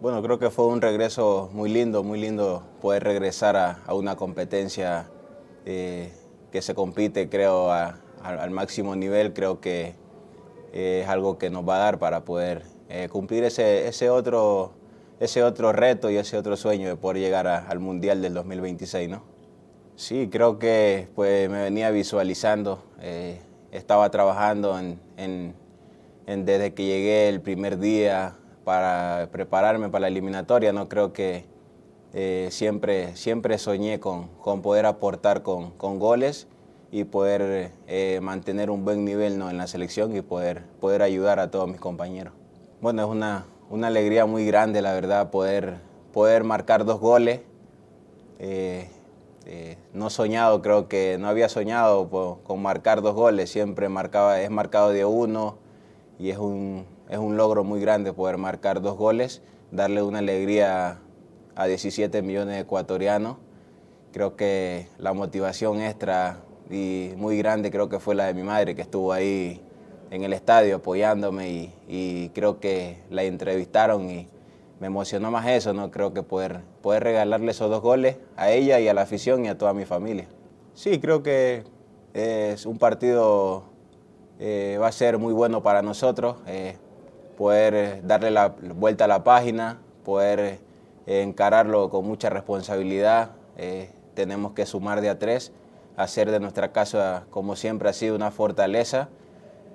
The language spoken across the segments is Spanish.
Bueno, creo que fue un regreso muy lindo, muy lindo poder regresar a, una competencia eh, que se compite, creo, al máximo nivel. Creo que eh, es algo que nos va a dar para poder eh, cumplir ese, otro, ese otro reto y ese otro sueño de poder llegar al Mundial del 2026, ¿no? Sí, creo que pues, me venía visualizando. estaba trabajando desde que llegué el primer día para prepararme para la eliminatoria, no creo que eh, siempre, siempre soñé con, con poder aportar con, con, goles y poder eh, mantener un buen nivel ¿no? en la selección y poder, poder ayudar a todos mis compañeros. Bueno, es una, una alegría muy grande, la verdad, poder, poder marcar dos goles. Eh, no soñado, creo que no había soñado con marcar dos goles, siempre marcaba, es marcado de uno y es un, es un logro muy grande poder marcar dos goles, darle una alegría a 17 millones de ecuatorianos. Creo que la motivación extra y muy grande creo que fue la de mi madre que estuvo ahí en el estadio apoyándome y, creo que la entrevistaron y me emocionó más eso, ¿no? Creo que poder, poder regalarle esos dos goles a ella y a la afición y a toda mi familia. Sí, creo que es un partido, eh, va a ser muy bueno para nosotros. Eh, poder eh, darle la vuelta a la página, poder eh, encararlo con mucha responsabilidad. Eh, tenemos que sumar de a tres, hacer de nuestra casa, como siempre ha sido, una fortaleza.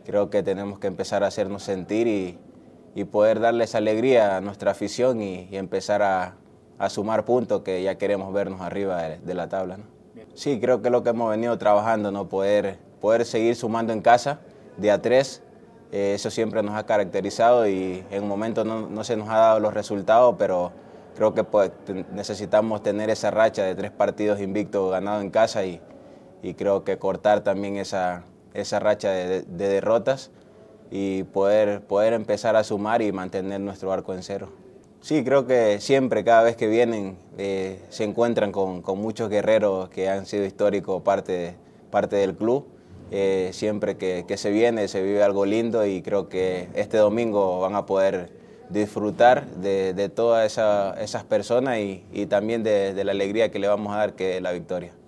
Creo que tenemos que empezar a hacernos sentir y, y poder darles alegría a nuestra afición y, empezar a, sumar puntos que ya queremos vernos arriba de, la tabla. Sí, creo que es lo que hemos venido trabajando, ¿no? poder, poder seguir sumando en casa de a tres eh, eso siempre nos ha caracterizado y en un momento no, se nos ha dado los resultados, pero creo que pues, necesitamos tener esa racha de tres partidos invictos ganados en casa y, creo que cortar también esa, racha de, derrotas y poder, poder empezar a sumar y mantener nuestro arco en cero. Sí, creo que siempre, cada vez que vienen, eh, se encuentran con, muchos guerreros que han sido históricos parte, parte del club eh, siempre que, se viene se vive algo lindo y creo que este domingo van a poder disfrutar de, todas esas personas y, también de, de la alegría que le vamos a dar que es la victoria.